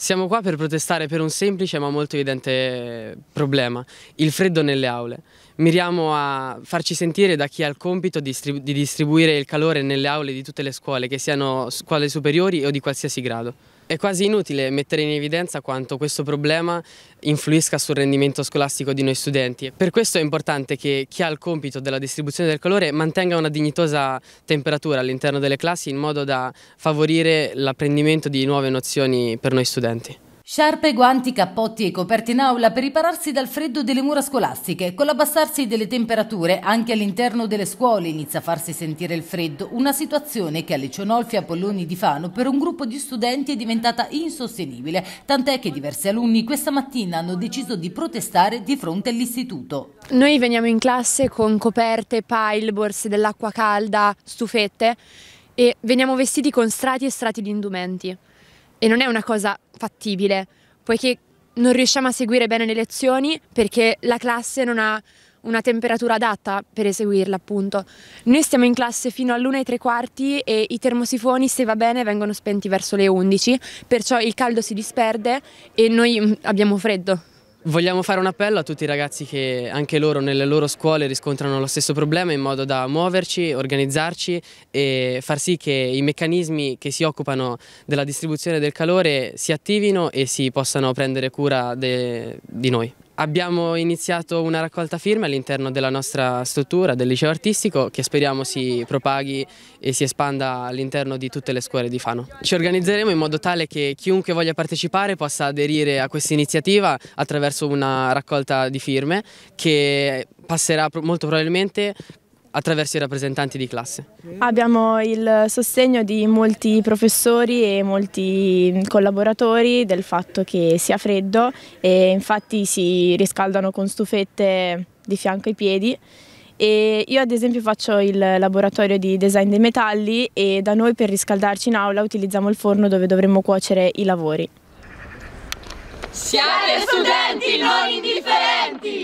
Siamo qua per protestare per un semplice ma molto evidente problema, il freddo nelle aule miriamo a farci sentire da chi ha il compito di, distribuire il calore nelle aule di tutte le scuole, che siano scuole superiori o di qualsiasi grado. È quasi inutile mettere in evidenza quanto questo problema influisca sul rendimento scolastico di noi studenti. Per questo è importante che chi ha il compito della distribuzione del calore mantenga una dignitosa temperatura all'interno delle classi in modo da favorire l'apprendimento di nuove nozioni per noi studenti. Sciarpe, guanti, cappotti e coperte in aula per ripararsi dal freddo delle mura scolastiche. Con l'abbassarsi delle temperature anche all'interno delle scuole inizia a farsi sentire il freddo, una situazione che alle Cionolfi e Apolloni di Fano per un gruppo di studenti è diventata insostenibile, tant'è che diversi alunni questa mattina hanno deciso di protestare di fronte all'istituto. Noi veniamo in classe con coperte, pile, borse dell'acqua calda, stufette e veniamo vestiti con strati e strati di indumenti. E non è una cosa fattibile, poiché non riusciamo a seguire bene le lezioni perché la classe non ha una temperatura adatta per eseguirla appunto. Noi stiamo in classe fino all'una e tre quarti e i termosifoni se va bene vengono spenti verso le 11, perciò il caldo si disperde e noi mm, abbiamo freddo. Vogliamo fare un appello a tutti i ragazzi che anche loro nelle loro scuole riscontrano lo stesso problema in modo da muoverci, organizzarci e far sì che i meccanismi che si occupano della distribuzione del calore si attivino e si possano prendere cura di noi. Abbiamo iniziato una raccolta firme all'interno della nostra struttura del liceo artistico che speriamo si propaghi e si espanda all'interno di tutte le scuole di Fano. Ci organizzeremo in modo tale che chiunque voglia partecipare possa aderire a questa iniziativa attraverso una raccolta di firme che passerà molto probabilmente attraverso i rappresentanti di classe? Abbiamo il sostegno di molti professori e molti mm, collaboratori del fatto che sia freddo e infatti si riscaldano con stufette di fianco ai piedi e io ad esempio faccio il laboratorio di design dei metalli e da noi per riscaldarci in aula utilizziamo il forno dove dovremmo cuocere i lavori. Siate studenti non indifferenti!